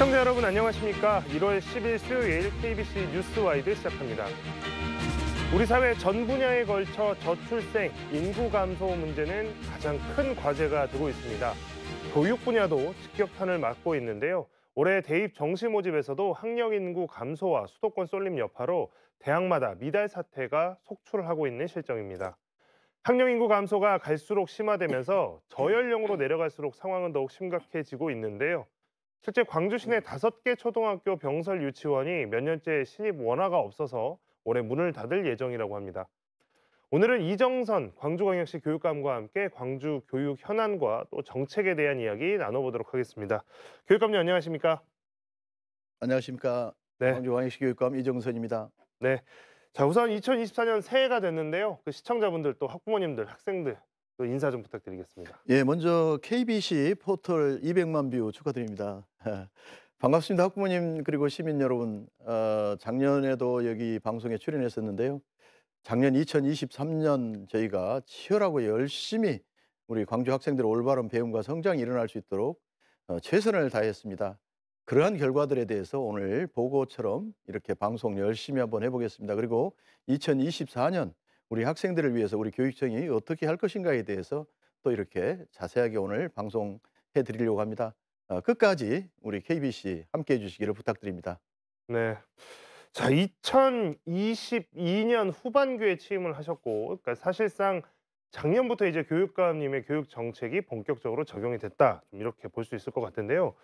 시청자 여러분 안녕하십니까? 1월 10일 수요일 KBC 뉴스와이드 시작합니다. 우리 사회 전 분야에 걸쳐 저출생, 인구 감소 문제는 가장 큰 과제가 되고 있습니다. 교육 분야도 직격탄을 맞고 있는데요. 올해 대입 정시 모집에서도 학령 인구 감소와 수도권 쏠림 여파로 대학마다 미달 사태가 속출하고 있는 실정입니다. 학령 인구 감소가 갈수록 심화되면서 저연령으로 내려갈수록 상황은 더욱 심각해지고 있는데요. 실제 광주 시내 음. 다섯 개 초등학교 병설 유치원이 몇 년째 신입 원화가 없어서 올해 문을 닫을 예정이라고 합니다. 오늘은 이정선 광주광역시 교육감과 함께 광주 교육 현안과 또 정책에 대한 이야기 나눠보도록 하겠습니다. 교육감님 안녕하십니까? 안녕하십니까? 네. 광주광역시 교육감 이정선입니다. 네. 자 우선 2024년 새해가 됐는데요. 그 시청자분들 또 학부모님들 학생들 또 인사 좀 부탁드리겠습니다. 예, 먼저 KBC 포털 200만 뷰 축하드립니다. 반갑습니다, 학부모님 그리고 시민 여러분. 어, 작년에도 여기 방송에 출연했었는데요. 작년 2023년 저희가 치열하고 열심히 우리 광주 학생들 올바른 배움과 성장이 일어날 수 있도록 어, 최선을 다했습니다. 그러한 결과들에 대해서 오늘 보고처럼 이렇게 방송 열심히 한번 해보겠습니다. 그리고 2024년 우리 학생들을 위해서 우리 교육청이 어떻게 할 것인가에 대해서 또 이렇게 자세하게 오늘 방송해 드리려고 합니다. 어, 끝까지 우리 KBC 함께 해주시기를 부탁드립니다. 네. 자, 2022년 후반기에 취임을 하셨고, 그러니까 사실상 작년부터 이제 교육감님의 교육 정책이 본격적으로 적용이 됐다. 이렇게 볼 수 있을 것 같은데요.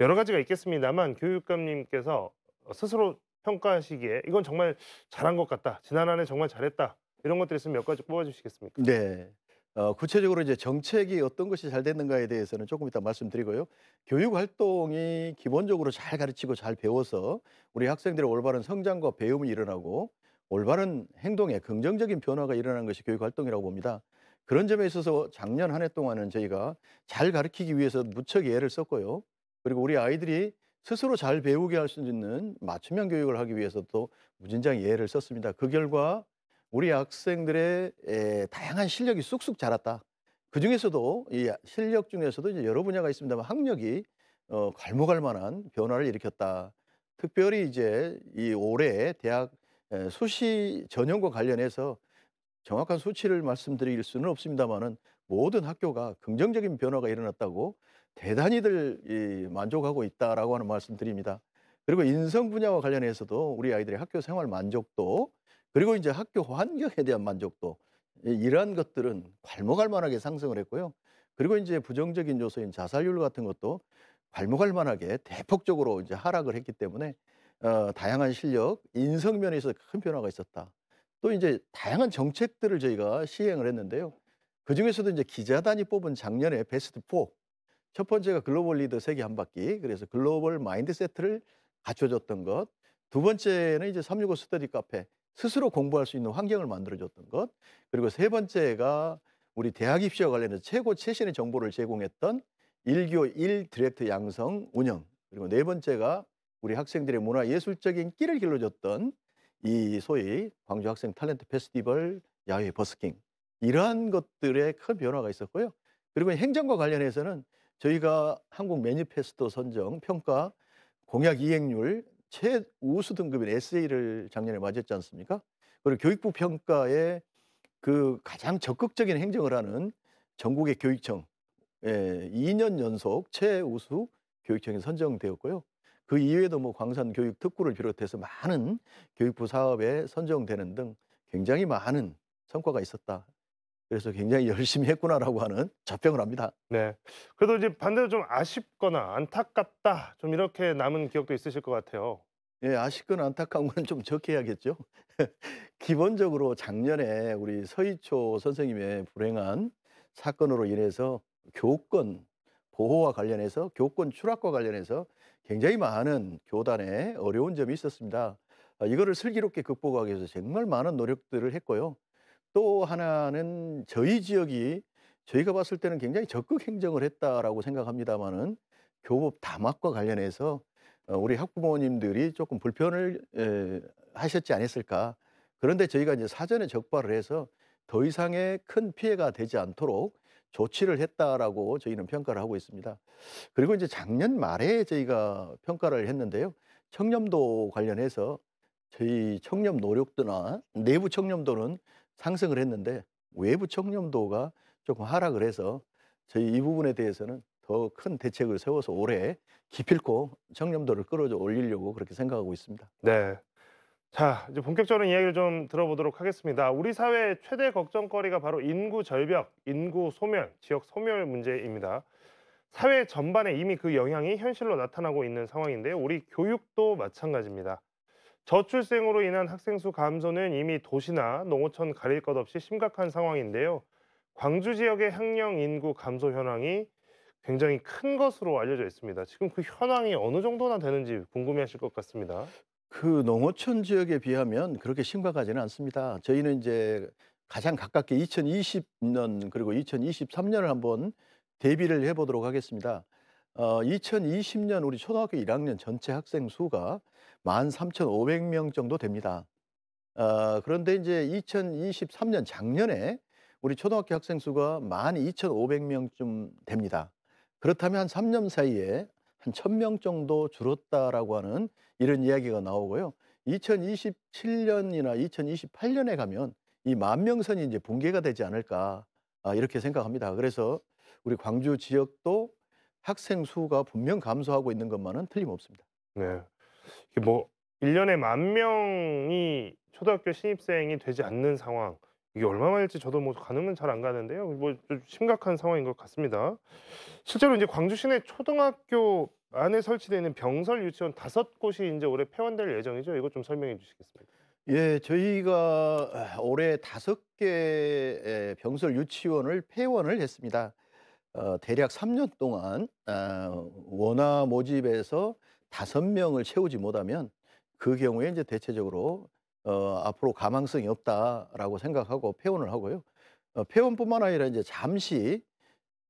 여러 가지가 있겠습니다만 교육감님께서 스스로 평가하시기에 이건 정말 잘한 것 같다. 지난 한 해 정말 잘했다. 이런 것들이 있으면 몇 가지 뽑아주시겠습니까? 네. 어, 구체적으로 이제 정책이 어떤 것이 잘 됐는가에 대해서는 조금 이따 말씀드리고요. 교육 활동이 기본적으로 잘 가르치고 잘 배워서 우리 학생들의 올바른 성장과 배움이 일어나고 올바른 행동에 긍정적인 변화가 일어나는 것이 교육 활동이라고 봅니다. 그런 점에 있어서 작년 한 해 동안은 저희가 잘 가르치기 위해서 무척 예를 썼고요. 그리고 우리 아이들이 스스로 잘 배우게 할 수 있는 맞춤형 교육을 하기 위해서도 무진장 예를 썼습니다. 그 결과 우리 학생들의 에, 다양한 실력이 쑥쑥 자랐다. 그 중에서도 이 실력 중에서도 이제 여러 분야가 있습니다만 학력이 어, 갈목갈 만한 변화를 일으켰다. 특별히 이제 이 올해 대학 에, 수시 전형과 관련해서 정확한 수치를 말씀드릴 수는 없습니다만은 모든 학교가 긍정적인 변화가 일어났다고 대단히들 이 만족하고 있다라고 하는 말씀드립니다. 그리고 인성 분야와 관련해서도 우리 아이들의 학교 생활 만족도 그리고 이제 학교 환경에 대한 만족도 이러한 것들은 괄목할 만하게 상승을 했고요. 그리고 이제 부정적인 요소인 자살률 같은 것도 괄목할 만하게 대폭적으로 이제 하락을 했기 때문에 어, 다양한 실력, 인성 면에서 큰 변화가 있었다. 또 이제 다양한 정책들을 저희가 시행을 했는데요. 그 중에서도 이제 기자단이 뽑은 작년에 베스트 4. 첫 번째가 글로벌 리더 세계 한 바퀴. 그래서 글로벌 마인드세트를 갖춰줬던 것. 두 번째는 이제 365 스터디 카페. 스스로 공부할 수 있는 환경을 만들어줬던 것. 그리고 세 번째가 우리 대학 입시와 관련해 최고 최신의 정보를 제공했던 1교1 디렉트 양성 운영. 그리고 네 번째가 우리 학생들의 문화 예술적인 끼를 길러줬던 이 소위 광주 학생 탤런트 페스티벌 야외 버스킹 이러한 것들에 큰 변화가 있었고요. 그리고 행정과 관련해서는 저희가 한국 매니페스토 선정 평가 공약 이행률 최우수 등급인 에세이를 작년에 맞았지 않습니까? 그리고 교육부 평가에 그 가장 적극적인 행정을 하는 전국의 교육청 예, 2년 연속 최우수 교육청이 선정되었고요. 그 이외에도 뭐 광산 교육 특구를 비롯해서 많은 교육부 사업에 선정되는 등 굉장히 많은 성과가 있었다 그래서 굉장히 열심히 했구나라고 하는 자평을 합니다. 네. 그래도 이제 반대로 좀 아쉽거나 안타깝다 좀 이렇게 남은 기억도 있으실 것 같아요. 예, 아쉽거나 안타까운 건 좀적혀야겠죠 기본적으로 작년에 우리 서희초 선생님의 불행한 사건으로 인해서 교권 보호와 관련해서 교권 추락과 관련해서 굉장히 많은 교단에 어려운 점이 있었습니다. 아, 이거를 슬기롭게 극복하기 위해서 정말 많은 노력들을 했고요. 또 하나는 저희 지역이 저희가 봤을 때는 굉장히 적극 행정을 했다라고 생각합니다만은 교법 담합과 관련해서 어, 우리 학부모님들이 조금 불편을 하셨지 않았을까. 그런데 저희가 이제 사전에 적발을 해서 더 이상의 큰 피해가 되지 않도록 조치를 했다라고 저희는 평가를 하고 있습니다. 그리고 이제 작년 말에 저희가 평가를 했는데요. 청렴도 관련해서 저희 청렴 노력도나 내부 청렴도는 상승을 했는데 외부 청렴도가 조금 하락을 해서 저희 이 부분에 대해서는 더 큰 대책을 세워서 올해 기필코 청렴도를 끌어 올리려고 그렇게 생각하고 있습니다. 네. 자, 이제 본격적으로 이야기를 좀 들어보도록 하겠습니다. 우리 사회의 최대 걱정거리가 바로 인구 절벽, 인구 소멸, 지역 소멸 문제입니다. 사회 전반에 이미 그 영향이 현실로 나타나고 있는 상황인데요. 우리 교육도 마찬가지입니다. 저출생으로 인한 학생 수 감소는 이미 도시나 농어촌 가릴 것 없이 심각한 상황인데요. 광주 지역의 학령 인구 감소 현황이 굉장히 큰 것으로 알려져 있습니다. 지금 그 현황이 어느 정도나 되는지 궁금해하실 것 같습니다. 그 농어촌 지역에 비하면 그렇게 심각하지는 않습니다. 저희는 이제 가장 가깝게 2020년 그리고 2023년을 한번 대비를 해보도록 하겠습니다. 어, 2020년 우리 초등학교 1학년 전체 학생 수가 13,500명 정도 됩니다. 어, 그런데 이제 2023년 작년에 우리 초등학교 학생 수가 12,500명쯤 됩니다. 그렇다면 한 3년 사이에 한 1,000명 정도 줄었다라고 하는 이런 이야기가 나오고요. 2027년이나 2028년에 가면 이 만 명선이 이제 붕괴가 되지 않을까 아, 이렇게 생각합니다. 그래서 우리 광주 지역도 학생 수가 분명 감소하고 있는 것만은 틀림없습니다. 네. 뭐 1년에 만 명이 초등학교 신입생이 되지 않는 상황 이게 얼마만일지 저도 뭐 가늠은 잘 안 가는데요. 뭐좀 심각한 상황인 것 같습니다. 실제로 이제 광주 시내 초등학교 안에 설치되어 있는 병설 유치원 다섯 곳이 이제 올해 폐원될 예정이죠. 이것 좀 설명해 주시겠습니까? 예, 저희가 어, 올해 다섯 개 병설 유치원을 폐원을 했습니다. 어, 대략 3년 동안 어, 원화 모집에서 다섯 명을 채우지 못하면 그 경우에 이제 대체적으로 어, 앞으로 가망성이 없다라고 생각하고 폐원을 하고요. 어, 폐원뿐만 아니라 이제 잠시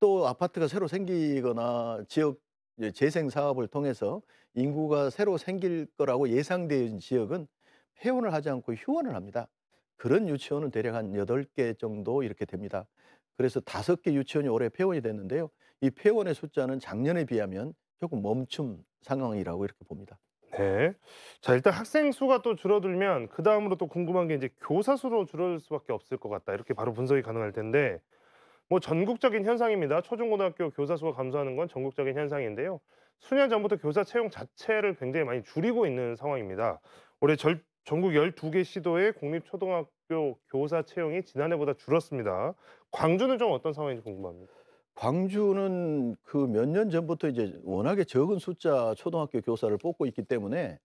또 아파트가 새로 생기거나 지역 예, 재생 사업을 통해서 인구가 새로 생길 거라고 예상된 지역은 폐원을 하지 않고 휴원을 합니다. 그런 유치원은 대략 한8개 정도 이렇게 됩니다. 그래서 5개 유치원이 올해 폐원이 됐는데요. 이 폐원의 숫자는 작년에 비하면 조금 멈춤 상황이라고 이렇게 봅니다. 네. 자, 일단 학생 수가 또 줄어들면 그 다음으로 또 궁금한 게 이제 교사 수로 줄어들 수밖에 없을 것 같다. 이렇게 바로 분석이 가능할 텐데 뭐 전국적인 현상입니다. 초중고등학교 교사 수가 감소하는 건 전국적인 현상인데요. 수년 전부터 교사 채용 자체를 굉장히 많이 줄이고 있는 상황입니다. 올해 절, 전국 12개 시도의 공립초등학교 교사 채용이 지난해보다 줄었습니다. 광주는 좀 어떤 상황인지 궁금합니다. 광주는 그 몇 년 전부터 이제 워낙에 적은 숫자 초등학교 교사를 뽑고 있기 때문에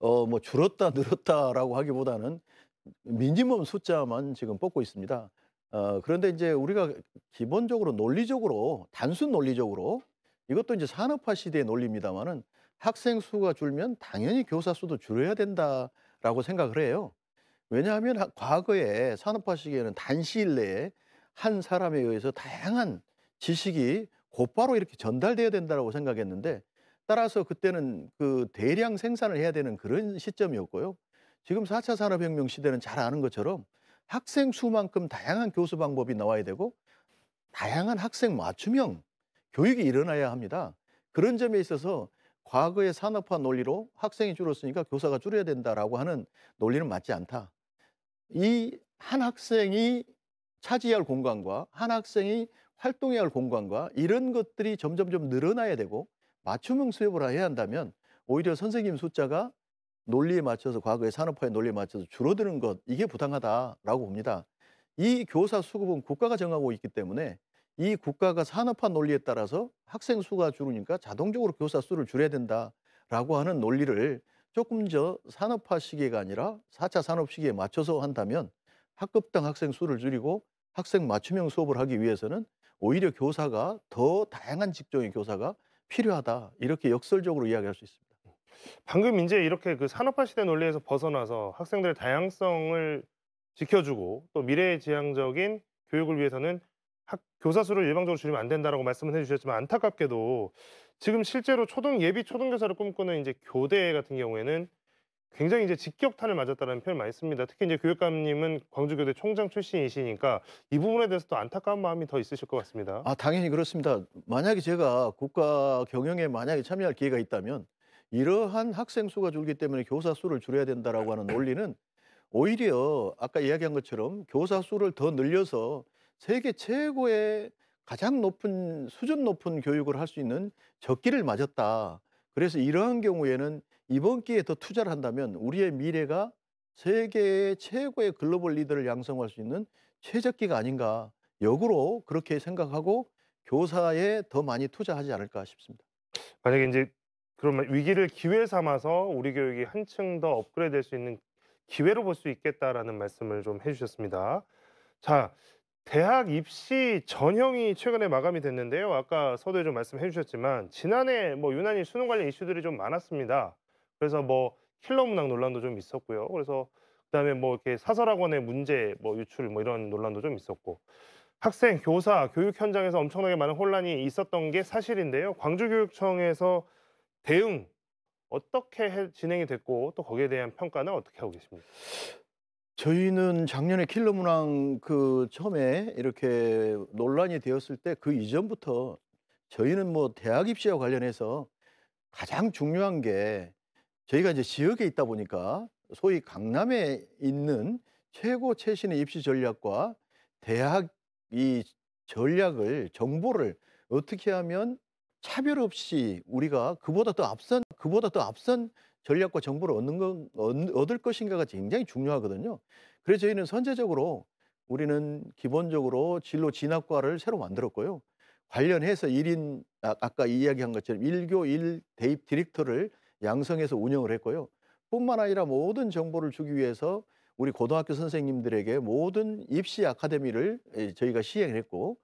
어 뭐 줄었다 늘었다라고 하기보다는 민지몸 숫자만 지금 뽑고 있습니다. 어 그런데 이제 우리가 기본적으로 논리적으로 단순 논리적으로 이것도 이제 산업화 시대의 논리입니다만은 학생 수가 줄면 당연히 교사 수도 줄여야 된다라고 생각을 해요. 왜냐하면 과거에 산업화 시기에는 단시일 내에 한 사람에 의해서 다양한 지식이 곧바로 이렇게 전달돼야 된다고 생각했는데 따라서 그때는 그 대량 생산을 해야 되는 그런 시점이었고요. 지금 4차 산업혁명 시대는 잘 아는 것처럼 학생 수만큼 다양한 교수 방법이 나와야 되고 다양한 학생 맞춤형 교육이 일어나야 합니다. 그런 점에 있어서 과거의 산업화 논리로 학생이 줄었으니까 교사가 줄여야 된다라고 하는 논리는 맞지 않다. 이 한 학생이 차지할 공간과 한 학생이 활동해야 할 공간과 이런 것들이 점점점 늘어나야 되고 맞춤형 수업을 해야 한다면 오히려 선생님 숫자가 논리에 맞춰서 과거의 산업화의 논리에 맞춰서 줄어드는 것 이게 부당하다라고 봅니다. 이 교사 수급은 국가가 정하고 있기 때문에 이 국가가 산업화 논리에 따라서 학생 수가 줄으니까 자동적으로 교사 수를 줄여야 된다라고 하는 논리를 조금 더 산업화 시기가 아니라 4차 산업 시기에 맞춰서 한다면 학급당 학생 수를 줄이고 학생 맞춤형 수업을 하기 위해서는 오히려 교사가 더 다양한 직종의 교사가 필요하다 이렇게 역설적으로 이야기할 수 있습니다. 방금 이제 이렇게 그 산업화 시대 논리에서 벗어나서 학생들의 다양성을 지켜주고 또 미래지향적인 교육을 위해서는 학, 교사 수를 일방적으로 줄이면 안 된다라고 말씀을 해주셨지만 안타깝게도 지금 실제로 초등 예비 초등 교사를 꿈꾸는 이제 교대 같은 경우에는 굉장히 이제 직격탄을 맞았다는 표현 많이 씁니다. 특히 이제 교육감님은 광주교대 총장 출신이시니까 이 부분에 대해서 또 안타까운 마음이 더 있으실 것 같습니다. 아 당연히 그렇습니다. 만약에 제가 국가 경영에 만약에 참여할 기회가 있다면 이러한 학생 수가 줄기 때문에 교사 수를 줄여야 된다라고 하는 논리는 오히려 아까 이야기한 것처럼 교사 수를 더 늘려서 세계 최고의 가장 높은 수준 높은 교육을 할 수 있는 적기를 맞았다. 그래서 이러한 경우에는 이번 기회에 더 투자를 한다면 우리의 미래가 세계의 최고의 글로벌 리더를 양성할 수 있는 최적기가 아닌가 역으로 그렇게 생각하고 교사에 더 많이 투자하지 않을까 싶습니다. 만약에 이제 그러면 위기를 기회 삼아서 우리 교육이 한층 더 업그레이드 될수 있는 기회로 볼 수 있겠다라는 말씀을 좀 해주셨습니다. 자, 대학 입시 전형이 최근에 마감이 됐는데요. 아까 서두에 좀 말씀해 주셨지만 지난해 뭐 유난히 수능 관련 이슈들이 좀 많았습니다. 그래서 뭐 킬러 문항 논란도 좀 있었고요. 그래서 그다음에 뭐 이렇게 사설학원의 문제 뭐 유출 뭐 이런 논란도 좀 있었고 학생, 교사, 교육 현장에서 엄청나게 많은 혼란이 있었던 게 사실인데요. 광주교육청에서 대응 어떻게 해, 진행이 됐고 또 거기에 대한 평가는 어떻게 하고 계십니까? 저희는 작년에 킬러 문항 그 처음에 이렇게 논란이 되었을 때 그 이전부터 저희는 뭐 대학 입시와 관련해서 가장 중요한 게 저희가 이제 지역에 있다 보니까 소위 강남에 있는 최고 최신의 입시 전략과 대학 이 전략을 정보를 어떻게 하면 차별 없이 우리가 그보다 더 앞선 그보다 더 앞선 전략과 정보를 얻는 건 얻을 것인가가 굉장히 중요하거든요. 그래서 저희는 선제적으로 우리는 기본적으로 진로 진학과를 새로 만들었고요. 관련해서 일인 아, 아까 이야기한 것처럼 일교일 대입 디렉터를 양성해서 운영을 했고요. 뿐만 아니라 모든 정보를 주기 위해서 우리 고등학교 선생님들에게 모든 입시 아카데미를 저희가 시행을 했고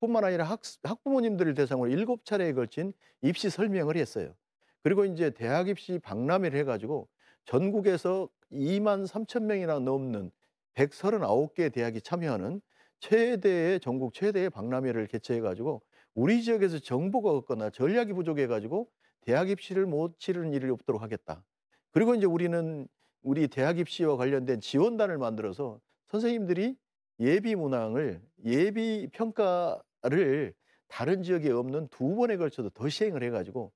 뿐만 아니라 학, 학부모님들을 대상으로 일곱 차례에 걸친 입시 설명을 했어요. 그리고 이제 대학 입시 박람회를 해가지고 전국에서 2만 3천 명이나 넘는 139개 대학이 참여하는 최대의 전국 최대의 박람회를 개최해가지고 우리 지역에서 정보가 없거나 전략이 부족해가지고 대학 입시를 못 치르는 일이 없도록 하겠다. 그리고 이제 우리는 우리 대학 입시와 관련된 지원단을 만들어서 선생님들이 예비 문항을 예비 평가를 다른 지역에 없는 두 번에 걸쳐서 더 시행을 해가지고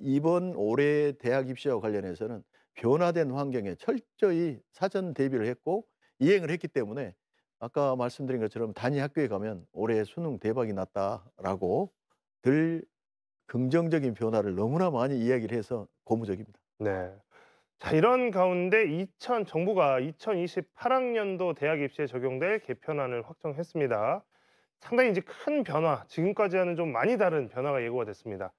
이번 올해 대학 입시와 관련해서는 변화된 환경에 철저히 사전 대비를 했고 이행을 했기 때문에 아까 말씀드린 것처럼 단위 학교에 가면 올해 수능 대박이 났다라고 들 긍정적인 변화를 너무나 많이 이야기를 해서 고무적입니다. 네. 자, 이런 가운데 2000 정부가 2028학년도 대학 입시에 적용될 개편안을 확정했습니다. 상당히 이제 큰 변화, 지금까지와는 좀 많이 다른 변화가 예고가 됐습니다.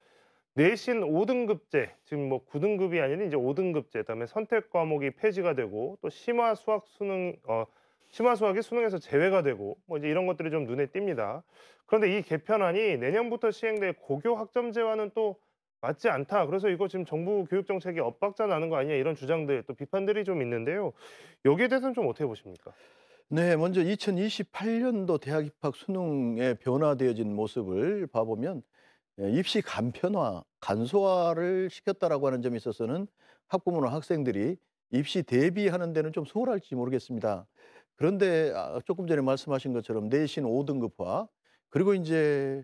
내신 5등급제, 지금 뭐 9등급이 아니라 이제 5등급제, 그다음에 선택 과목이 폐지가 되고 또 심화 수학 수능 어 심화수학이 수능에서 제외가 되고 뭐 이제 이런 것들이 좀 눈에 띕니다. 그런데 이 개편안이 내년부터 시행될 고교 학점제와는 또 맞지 않다. 그래서 이거 지금 정부 교육 정책이 엇박자 나는 거 아니냐 이런 주장들 또 비판들이 좀 있는데요. 여기에 대해서는 좀 어떻게 보십니까? 네, 먼저 2028년도 대학 입학 수능에 변화되어진 모습을 봐보면 예, 입시 간편화, 간소화를 시켰다라고 하는 점에 있어서는 학부모나 학생들이 입시 대비하는 데는 좀 소홀할지 모르겠습니다. 그런데 아, 조금 전에 말씀하신 것처럼 내신 5등급화 그리고 이제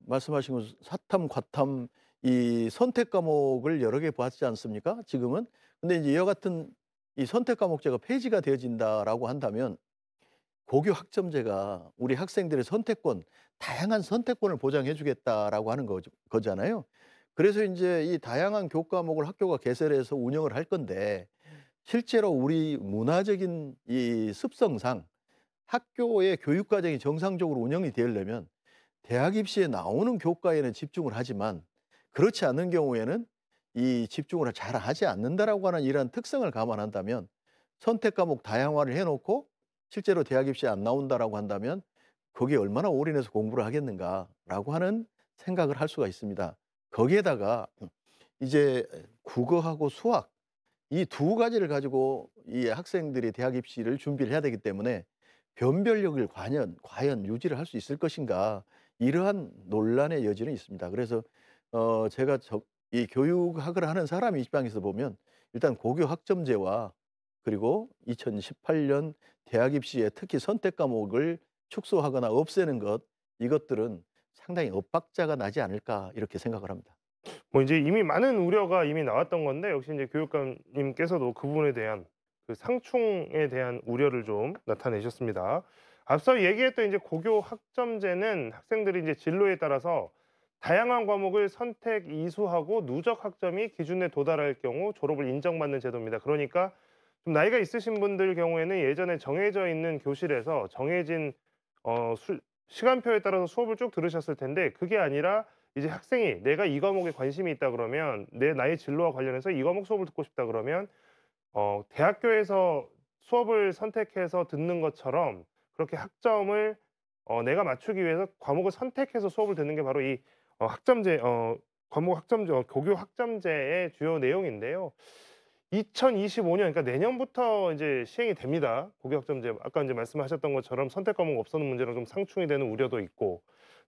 말씀하신 것 사탐, 과탐 이 선택 과목을 여러 개 봤지 않습니까? 지금은 근데 이제 이와 같은 이 선택 과목제가 폐지가 되어진다라고 한다면 고교 학점제가 우리 학생들의 선택권, 다양한 선택권을 보장해주겠다라고 하는 거, 거잖아요. 그래서 이제 이 다양한 교과목을 학교가 개설해서 운영을 할 건데 실제로 우리 문화적인 이 습성상 학교의 교육 과정이 정상적으로 운영이 되려면 대학 입시에 나오는 교과에는 집중을 하지만 그렇지 않은 경우에는 이 집중을 잘 하지 않는다라고 하는 이러한 특성을 감안한다면 선택 과목 다양화를 해놓고 실제로 대학 입시에 안 나온다라고 한다면 거기에 얼마나 올인해서 공부를 하겠는가라고 하는 생각을 할 수가 있습니다. 거기에다가 이제 국어하고 수학 이두 가지를 가지고 이 학생들이 대학 입시를 준비를 해야 되기 때문에 변별력을 과연, 과연 유지를 할 수 있을 것인가 이러한 논란의 여지는 있습니다. 그래서 어, 제가 저, 이 교육학을 하는 사람 입장에서 보면 일단 고교 학점제와 그리고 2018년 대학 입시에 특히 선택 과목을 축소하거나 없애는 것 이것들은 상당히 엇박자가 나지 않을까 이렇게 생각을 합니다. 뭐 이제 이미 많은 우려가 이미 나왔던 건데 역시 이제 교육감님께서도 그 부분에 대한 그 상충에 대한 우려를 좀 나타내셨습니다. 앞서 얘기했던 이제 고교 학점제는 학생들이 이제 진로에 따라서 다양한 과목을 선택 이수하고 누적 학점이 기준에 도달할 경우 졸업을 인정받는 제도입니다. 그러니까 좀 나이가 있으신 분들 경우에는 예전에 정해져 있는 교실에서 정해진 어, 수, 시간표에 따라서 수업을 쭉 들으셨을 텐데 그게 아니라 이제 학생이 내가 이 과목에 관심이 있다 그러면 내 나의 진로와 관련해서 이 과목 수업을 듣고 싶다 그러면 어, 대학교에서 수업을 선택해서 듣는 것처럼 그렇게 학점을 어, 내가 맞추기 위해서 과목을 선택해서 수업을 듣는 게 바로 이 어, 학점제 어, 과목 학점제 어, 교교 학점제의 주요 내용인데요. 2025년 그러니까 내년부터 이제 시행이 됩니다. 고교 학점제 아까 이제 말씀하셨던 것처럼 선택 과목 없어는 문제랑 좀 상충이 되는 우려도 있고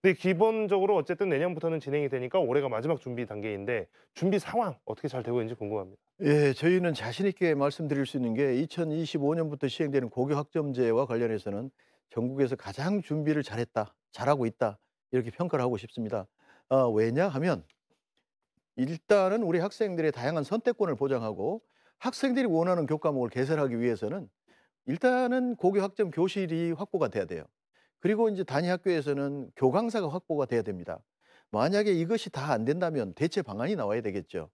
근데 기본적으로 어쨌든 내년부터는 진행이 되니까 올해가 마지막 준비 단계인데 준비 상황 어떻게 잘 되고 있는지 궁금합니다. 예, 저희는 자신 있게 말씀드릴 수 있는 게 2025년부터 시행되는 고교 학점제와 관련해서는 전국에서 가장 준비를 잘했다, 잘하고 있다 이렇게 평가를 하고 싶습니다. 어, 왜냐하면 일단은 우리 학생들의 다양한 선택권을 보장하고 학생들이 원하는 교과목을 개설하기 위해서는 일단은 고교 학점 교실이 확보가 돼야 돼요. 그리고 이제 단위 학교에서는 교강사가 확보가 돼야 됩니다. 만약에 이것이 다 안 된다면 대체 방안이 나와야 되겠죠.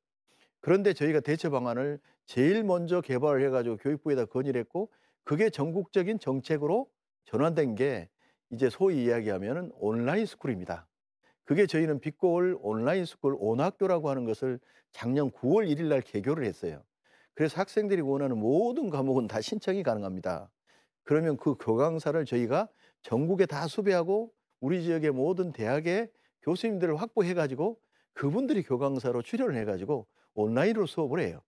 그런데 저희가 대체 방안을 제일 먼저 개발을 해가지고 교육부에다 건의를 했고 그게 전국적인 정책으로 전환된 게 이제 소위 이야기하면 온라인 스쿨입니다. 그게 저희는 빛골 온라인 스쿨 온학교라고 하는 것을 작년 9월 1일 날 개교를 했어요. 그래서 학생들이 원하는 모든 과목은 다 신청이 가능합니다. 그러면 그 교강사를 저희가 전국에 다 수배하고 우리 지역의 모든 대학에 교수님들을 확보해 가지고 그분들이 교강사로 출연을 해 가지고 온라인으로 수업을 해요.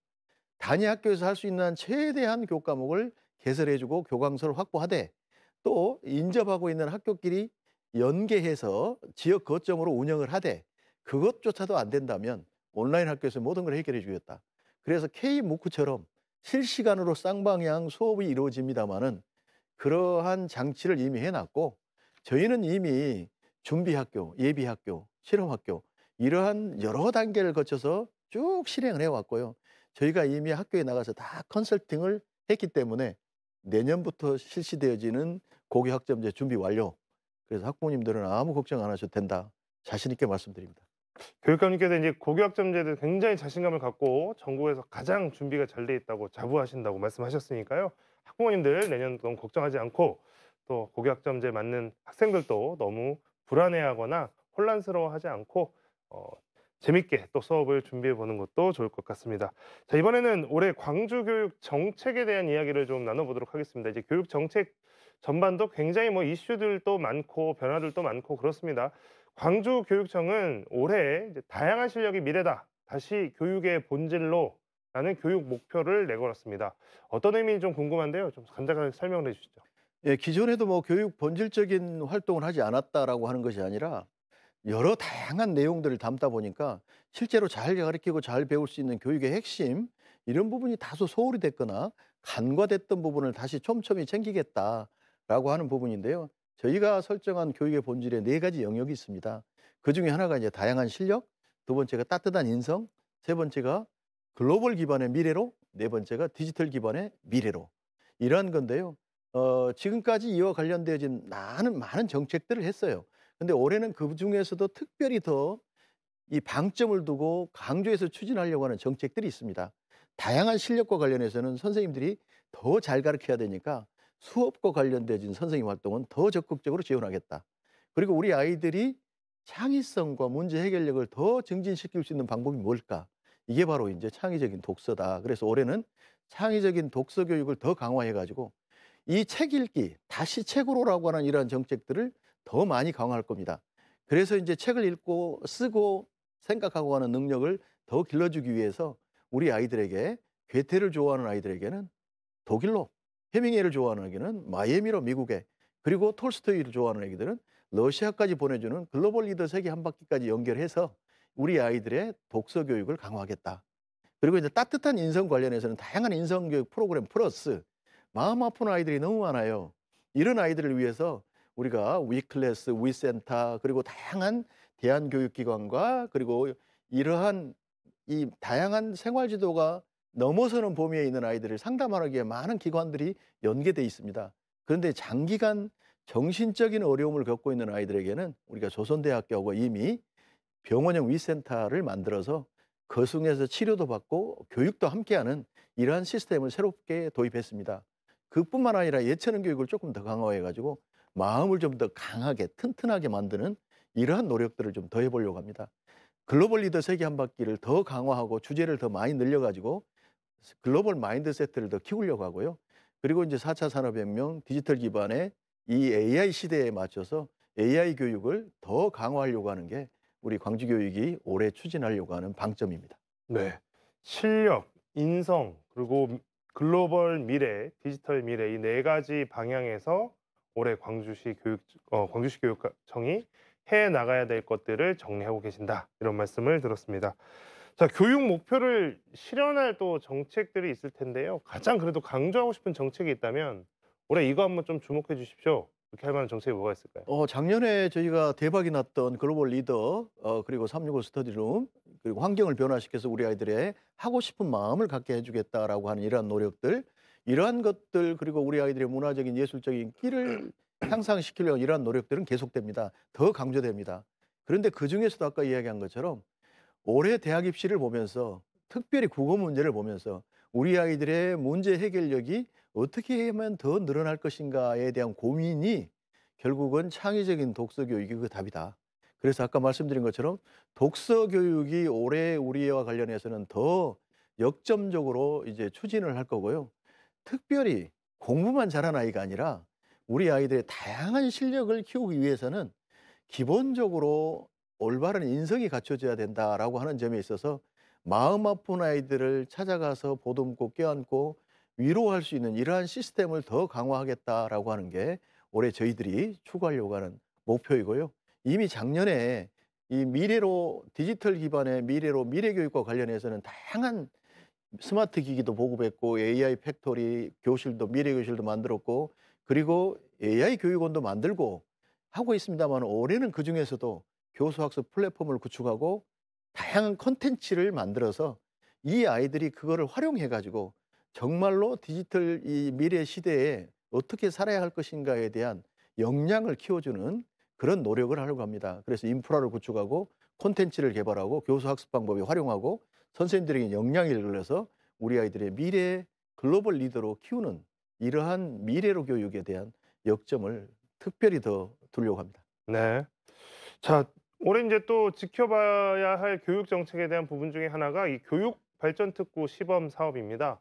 단위 학교에서 할 수 있는 최대한 교과목을 개설해 주고 교강서를 확보하되 또 인접하고 있는 학교끼리 연계해서 지역 거점으로 운영을 하되 그것조차도 안 된다면 온라인 학교에서 모든 걸 해결해 주겠다. 그래서 K 무크처럼 실시간으로 쌍방향 수업이 이루어집니다만은 그러한 장치를 이미 해놨고 저희는 이미 준비학교, 예비학교, 실험학교 이러한 여러 단계를 거쳐서 쭉 실행을 해왔고요. 저희가 이미 학교에 나가서 다 컨설팅을 했기 때문에 내년부터 실시되어지는 고교학점제 준비 완료. 그래서 학부모님들은 아무 걱정 안 하셔도 된다. 자신 있게 말씀드립니다. 교육감님께서 이제 고교학점제에 대해 굉장히 자신감을 갖고 전국에서 가장 준비가 잘 돼 있다고 자부하신다고 말씀하셨으니까요. 학부모님들 내년 너무 걱정하지 않고 또 고교학점제 맞는 학생들도 너무 불안해하거나 혼란스러워하지 않고 어, 재밌게 또 수업을 준비해 보는 것도 좋을 것 같습니다. 자 이번에는 올해 광주 교육 정책에 대한 이야기를 좀 나눠보도록 하겠습니다. 이제 교육 정책 전반도 굉장히 뭐 이슈들도 많고 변화들도 많고 그렇습니다. 광주 교육청은 올해 다양한 실력이 미래다. 다시 교육의 본질로 라는 교육 목표를 내걸었습니다. 어떤 의미인지 좀 궁금한데요. 좀 간단하게 설명을 해주시죠. 예, 기존에도 뭐 교육 본질적인 활동을 하지 않았다라고 하는 것이 아니라 여러 다양한 내용들을 담다 보니까 실제로 잘 가르치고 잘 배울 수 있는 교육의 핵심 이런 부분이 다소 소홀이 됐거나 간과됐던 부분을 다시 촘촘히 챙기겠다라고 하는 부분인데요. 저희가 설정한 교육의 본질에 네 가지 영역이 있습니다. 그 중에 하나가 이제 다양한 실력, 두 번째가 따뜻한 인성, 세 번째가 글로벌 기반의 미래로 네 번째가 디지털 기반의 미래로 이러한 건데요. 어, 지금까지 이와 관련되어진 많은 많은 정책들을 했어요. 근데 올해는 그 중에서도 특별히 더 이 방점을 두고 강조해서 추진하려고 하는 정책들이 있습니다. 다양한 실력과 관련해서는 선생님들이 더 잘 가르쳐야 되니까 수업과 관련되어진 선생님 활동은 더 적극적으로 지원하겠다. 그리고 우리 아이들이 창의성과 문제 해결력을 더 증진시킬 수 있는 방법이 뭘까? 이게 바로 이제 창의적인 독서다. 그래서 올해는 창의적인 독서 교육을 더 강화해 가지고 이 책 읽기 다시 책으로라고 하는 이러한 정책들을 더 많이 강화할 겁니다. 그래서 이제 책을 읽고 쓰고 생각하고 하는 능력을 더 길러주기 위해서 우리 아이들에게 괴테를 좋아하는 아이들에게는 독일로 헤밍웨이를 좋아하는 아기는 마이애미로 미국에 그리고 톨스토이를 좋아하는 아기들은 러시아까지 보내주는 글로벌 리더 세계 한 바퀴까지 연결해서 우리 아이들의 독서 교육을 강화하겠다. 그리고 이제 따뜻한 인성 관련해서는 다양한 인성 교육 프로그램 플러스 마음 아픈 아이들이 너무 많아요. 이런 아이들을 위해서 우리가 위클래스, 위센터 그리고 다양한 대한교육기관과 그리고 이러한 이 다양한 생활지도가 넘어서는 범위에 있는 아이들을 상담하기 에 많은 기관들이 연계돼 있습니다. 그런데 장기간 정신적인 어려움을 겪고 있는 아이들에게는 우리가 조선대학교하고 이미 병원형 위센터를 만들어서 거승에서 치료도 받고 교육도 함께하는 이러한 시스템을 새롭게 도입했습니다. 그뿐만 아니라 예체능 교육을 조금 더 강화해가지고 마음을 좀 더 강하게 튼튼하게 만드는 이러한 노력들을 좀 더 해보려고 합니다. 글로벌 리더 세계 한 바퀴를 더 강화하고 주제를 더 많이 늘려가지고 글로벌 마인드세트를 더 키우려고 하고요. 그리고 이제 4차 산업혁명 디지털 기반의 이 AI 시대에 맞춰서 AI 교육을 더 강화하려고 하는 게 우리 광주교육이 올해 추진하려고 하는 방점입니다. 네. 실력, 인성, 그리고 글로벌 미래, 디지털 미래 이 네 가지 방향에서 올해 광주시 교육 어, 광주시 교육청이 해 나가야 될 것들을 정리하고 계신다 이런 말씀을 들었습니다. 자 교육 목표를 실현할 또 정책들이 있을 텐데요. 가장 그래도 강조하고 싶은 정책이 있다면 올해 이거 한번 좀 주목해 주십시오. 그렇게 할 만한 정책이 뭐가 있을까요? 어, 작년에 저희가 대박이 났던 글로벌 리더 어, 그리고 365 스터디룸 그리고 환경을 변화시켜서 우리 아이들의 하고 싶은 마음을 갖게 해주겠다라고 하는 이러한 노력들 이러한 것들 그리고 우리 아이들의 문화적인 예술적인 끼를 향상시키려는 이러한 노력들은 계속됩니다. 더 강조됩니다. 그런데 그중에서도 아까 이야기한 것처럼 올해 대학 입시를 보면서 특별히 국어 문제를 보면서 우리 아이들의 문제 해결력이 어떻게 하면 더 늘어날 것인가에 대한 고민이 결국은 창의적인 독서 교육이 그 답이다. 그래서 아까 말씀드린 것처럼 독서 교육이 올해 우리와 관련해서는 더 역점적으로 이제 추진을 할 거고요. 특별히 공부만 잘한 아이가 아니라 우리 아이들의 다양한 실력을 키우기 위해서는 기본적으로 올바른 인성이 갖춰져야 된다라고 하는 점에 있어서 마음 아픈 아이들을 찾아가서 보듬고 껴안고 위로할 수 있는 이러한 시스템을 더 강화하겠다라고 하는 게 올해 저희들이 추구하려고 하는 목표이고요. 이미 작년에 이 미래로 디지털 기반의 미래로 미래 교육과 관련해서는 다양한 스마트 기기도 보급했고 AI 팩토리 교실도 미래 교실도 만들었고 그리고 AI 교육원도 만들고 하고 있습니다만 올해는 그 중에서도 교수학습 플랫폼을 구축하고 다양한 컨텐츠를 만들어서 이 아이들이 그거를 활용해 가지고 정말로 디지털 이 미래 시대에 어떻게 살아야 할 것인가에 대한 역량을 키워주는 그런 노력을 하려고 합니다. 그래서 인프라를 구축하고 콘텐츠를 개발하고 교수 학습 방법에 활용하고 선생님들에게 역량을 길러서 우리 아이들의 미래 글로벌 리더로 키우는 이러한 미래로 교육에 대한 역점을 특별히 더 두려고 합니다. 네. 자, 올해 이제 또 지켜봐야 할 교육 정책에 대한 부분 중에 하나가 이 교육 발전 특구 시범 사업입니다.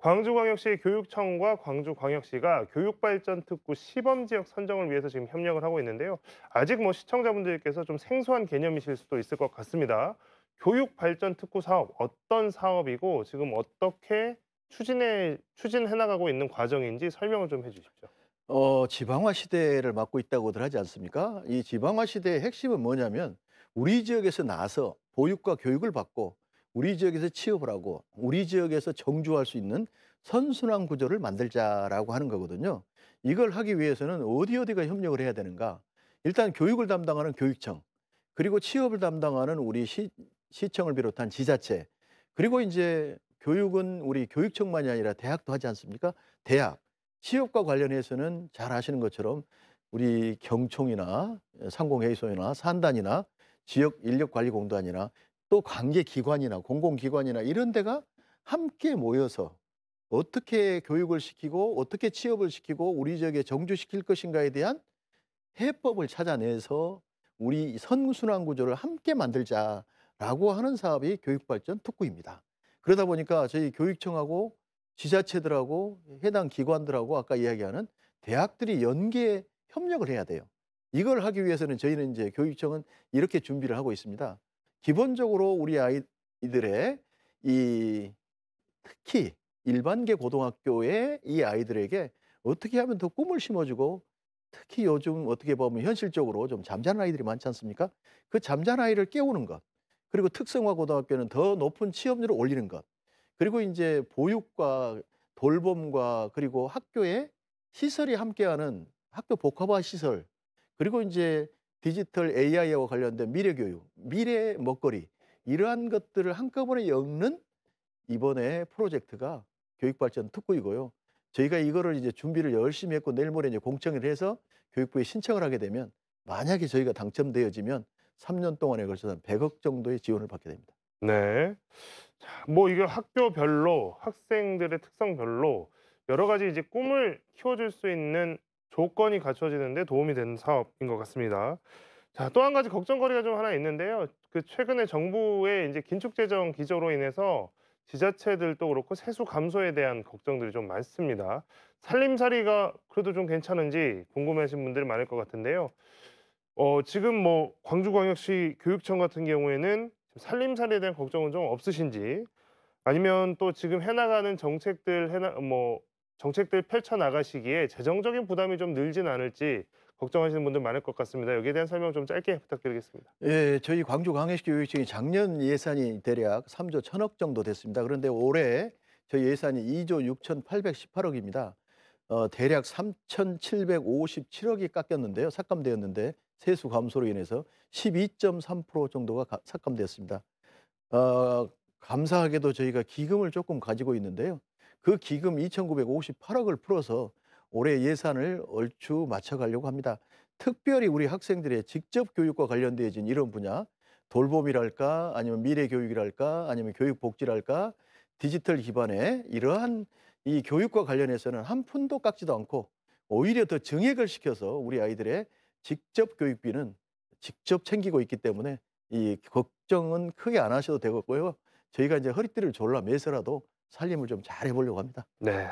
광주광역시 교육청과 광주광역시가 교육발전특구 시범지역 선정을 위해서 지금 협력을 하고 있는데요. 아직 뭐 시청자분들께서 좀 생소한 개념이실 수도 있을 것 같습니다. 교육발전특구 사업 어떤 사업이고 지금 어떻게 추진해 추진해 나가고 있는 과정인지 설명을 좀 해주십시오. 어, 지방화 시대를 맞고 있다고들 하지 않습니까? 이 지방화 시대의 핵심은 뭐냐면 우리 지역에서 나서 보육과 교육을 받고 우리 지역에서 취업을 하고 우리 지역에서 정주할 수 있는 선순환 구조를 만들자라고 하는 거거든요. 이걸 하기 위해서는 어디 어디가 협력을 해야 되는가? 일단 교육을 담당하는 교육청, 그리고 취업을 담당하는 우리 시, 시청을 비롯한 지자체, 그리고 이제 교육은 우리 교육청만이 아니라 대학도 하지 않습니까? 대학, 취업과 관련해서는 잘 아시는 것처럼 우리 경총이나 상공회의소이나 산단이나 지역 인력관리공단이나 또 관계기관이나 공공기관이나 이런 데가 함께 모여서 어떻게 교육을 시키고 어떻게 취업을 시키고 우리 지역에 정주시킬 것인가에 대한 해법을 찾아내서 우리 선순환 구조를 함께 만들자라고 하는 사업이 교육발전 특구입니다. 그러다 보니까 저희 교육청하고 지자체들하고 해당 기관들하고 아까 이야기하는 대학들이 연계 협력을 해야 돼요. 이걸 하기 위해서는 저희는 이제 교육청은 이렇게 준비를 하고 있습니다. 기본적으로 우리 아이들의 이 특히 일반계 고등학교의 이 아이들에게 어떻게 하면 더 꿈을 심어주고 특히 요즘 어떻게 보면 현실적으로 좀 잠자는 아이들이 많지 않습니까? 그 잠자는 아이를 깨우는 것 그리고 특성화 고등학교는 더 높은 취업률을 올리는 것 그리고 이제 보육과 돌봄과 그리고 학교의 시설이 함께하는 학교 복합화 시설 그리고 이제 디지털 AI와 관련된 미래 교육, 미래 먹거리 이러한 것들을 한꺼번에 엮는 이번에 프로젝트가 교육발전 특구이고요. 저희가 이거를 이제 준비를 열심히 했고 내일 모레 이제 공청회를 해서 교육부에 신청을 하게 되면 만약에 저희가 당첨되어지면 3년 동안에 걸쳐서 100억 정도의 지원을 받게 됩니다. 네. 뭐이게 학교별로 학생들의 특성별로 여러 가지 이제 꿈을 키워줄 수 있는 조건이 갖춰지는데 도움이 되는 사업인 것 같습니다. 자, 또 한 가지 걱정거리가 좀 하나 있는데요. 그 최근에 정부의 이제 긴축 재정 기조로 인해서 지자체들도 그렇고 세수 감소에 대한 걱정들이 좀 많습니다. 살림살이가 그래도 좀 괜찮은지 궁금해하신 분들이 많을 것 같은데요. 어, 지금 뭐 광주광역시 교육청 같은 경우에는 살림살이에 대한 걱정은 좀 없으신지 아니면 또 지금 해나가는 정책들 해나 뭐 정책들 펼쳐나가시기에 재정적인 부담이 좀 늘진 않을지 걱정하시는 분들 많을 것 같습니다. 여기에 대한 설명 좀 짧게 부탁드리겠습니다. 예, 저희 광주 광역시교육청이 작년 예산이 대략 3조 1천억 정도 됐습니다. 그런데 올해 저희 예산이 2조 6,818억입니다. 어, 대략 3,757억이 깎였는데요. 삭감되었는데 세수 감소로 인해서 12.3%정도 가, 삭감되었습니다. 어, 감사하게도 저희가 기금을 조금 가지고 있는데요. 그 기금 2,958억을 풀어서 올해 예산을 얼추 맞춰가려고 합니다. 특별히 우리 학생들의 직접 교육과 관련되어진 이런 분야, 돌봄이랄까, 아니면 미래 교육이랄까, 아니면 교육복지랄까, 디지털 기반의 이러한 이 교육과 관련해서는 한 푼도 깎지도 않고 오히려 더 증액을 시켜서 우리 아이들의 직접 교육비는 직접 챙기고 있기 때문에 이 걱정은 크게 안 하셔도 되겠고요. 저희가 이제 허리띠를 졸라 매서라도 살림을 좀잘 해보려고 합니다. 네.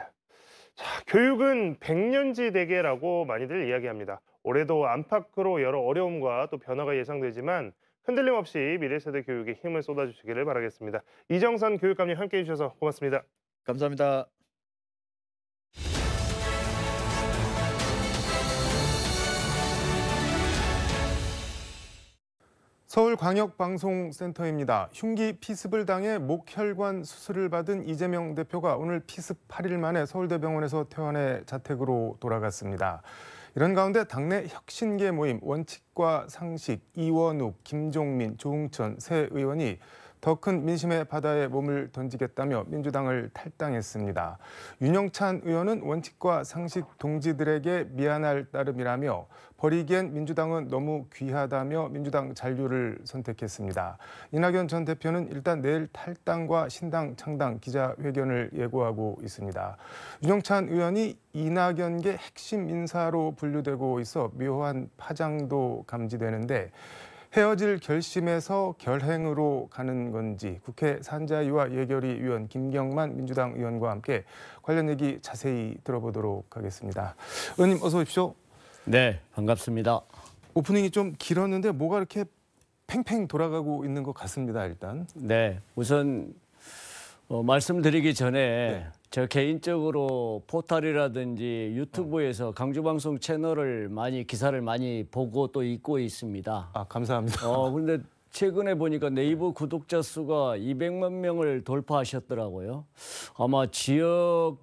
자, 교육은 백년지 대계라고 많이들 이야기합니다. 올해도 안팎으로 여러 어려움과 또 변화가 예상되지만 흔들림 없이 미래세대 교육에 힘을 쏟아주시기를 바라겠습니다. 이정선 교육감님 함께해 주셔서 고맙습니다. 감사합니다. 서울광역방송센터입니다. 흉기 피습을 당해 목혈관 수술을 받은 이재명 대표가 오늘 피습 8일 만에 서울대병원에서 퇴원해 자택으로 돌아갔습니다. 이런 가운데 당내 혁신계 모임 원칙과 상식, 이원욱, 김종민, 조웅천 새 의원이 더큰 민심의 바다에 몸을 던지겠다며 민주당을 탈당했습니다. 윤영찬 의원은 원칙과 상식 동지들에게 미안할 따름이라며 버리기엔 민주당은 너무 귀하다며 민주당 잔류를 선택했습니다. 이낙연 전 대표는 일단 내일 탈당과 신당 창당 기자회견을 예고하고 있습니다. 윤영찬 의원이 이낙연계 핵심 인사로 분류되고 있어 묘한 파장도 감지되는데 헤어질 결심에서 결행으로 가는 건지 국회 산자유와 예결위 위원 김경만 민주당 의원과 함께 관련 얘기 자세히 들어보도록 하겠습니다. 의원님 어서 오십시오. 네, 반갑습니다. 오프닝이 좀 길었는데 뭐가 이렇게 팽팽 돌아가고 있는 것 같습니다. 일단. 네, 우선 어, 말씀드리기 전에 네. 저 개인적으로 포털이라든지 유튜브에서 강주방송 채널을 많이 기사를 많이 보고 또 읽고 있습니다. 아 감사합니다. 어 근데 최근에 보니까 네이버 구독자 수가 200만 명을 돌파하셨더라고요. 아마 지역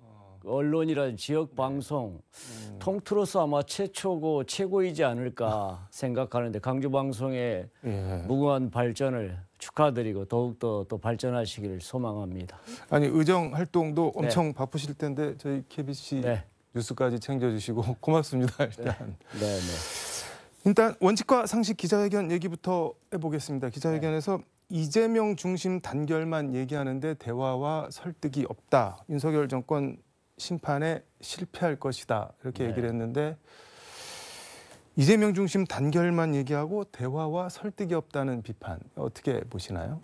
언론이라든지 지역 네. 방송 음. 통틀어서 아마 최초고 최고이지 않을까 생각하는데 강주 방송의 예. 무궁한 발전을 축하드리고 더욱더 또 발전하시기를 소망합니다. 아니 의정 활동도 네. 엄청 네. 바쁘실 텐데 저희 KBC 네. 뉴스까지 챙겨주시고 고맙습니다. 일단 네. 네, 네. 일단 원칙과 상식 기자회견 얘기부터 해보겠습니다. 기자회견에서 이재명 중심 단결만 얘기하는데 대화와 설득이 없다. 윤석열 정권 심판에 실패할 것이다. 이렇게 얘기를 했는데 이재명 중심 단결만 얘기하고 대화와 설득이 없다는 비판 어떻게 보시나요?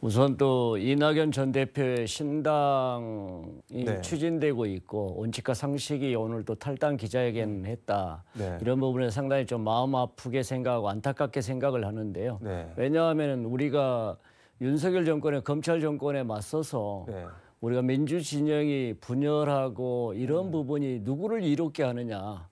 우선 또 이낙연 전 대표의 신당이 네. 추진되고 있고 원칙과 상식이 오늘 또 탈당 기자회견했다 음. 네. 이런 부분에 상당히 좀 마음 아프게 생각하고 안타깝게 생각을 하는데요. 네. 왜냐하면 우리가 윤석열 정권의 검찰 정권에 맞서서 네. 우리가 민주 진영이 분열하고 이런 음. 부분이 누구를 이롭게 하느냐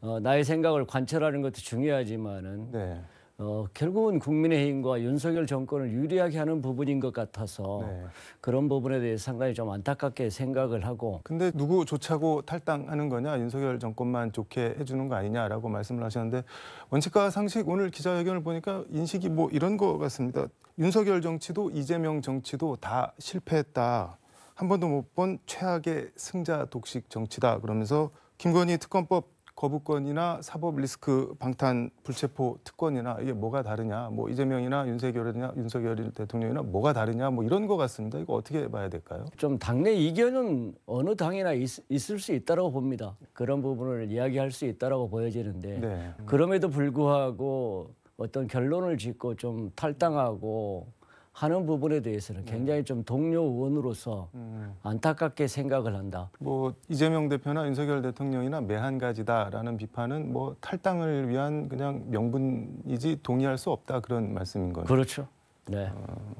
어, 나의 생각을 관철하는 것도 중요하지만은 네. 어, 결국은 국민의힘과 윤석열 정권을 유리하게 하는 부분인 것 같아서 네. 그런 부분에 대해 상당히 좀 안타깝게 생각을 하고. 근데 누구 조차고 탈당하는 거냐 윤석열 정권만 좋게 해주는 거 아니냐라고 말씀을 하셨는데 원칙과 상식 오늘 기자회견을 보니까 인식이 뭐 이런 거 같습니다. 윤석열 정치도 이재명 정치도 다 실패했다. 한 번도 못 본 최악의 승자 독식 정치다 그러면서 김건희 특검법 거부권이나 사법 리스크 방탄 불체포 특권이나 이게 뭐가 다르냐, 뭐 이재명이나 윤석열이냐 윤석열 대통령이나 뭐가 다르냐, 뭐 이런 것 같습니다. 이거 어떻게 봐야 될까요? 좀 당내 이견은 어느 당이나 있, 을수 있다라고 봅니다. 그런 부분을 이야기할 수 있다라고 보여지는데 네. 그럼에도 불구하고 어떤 결론을 짓고 좀 탈당하고 하는 부분에 대해서는 굉장히 네. 좀 동료 의원으로서 음. 안타깝게 생각을 한다. 뭐 이재명 대표나 윤석열 대통령이나 매한 가지다라는 비판은 뭐 탈당을 위한 그냥 명분이지 동의할 수 없다 그런 말씀인 거예 그렇죠. 네. 어...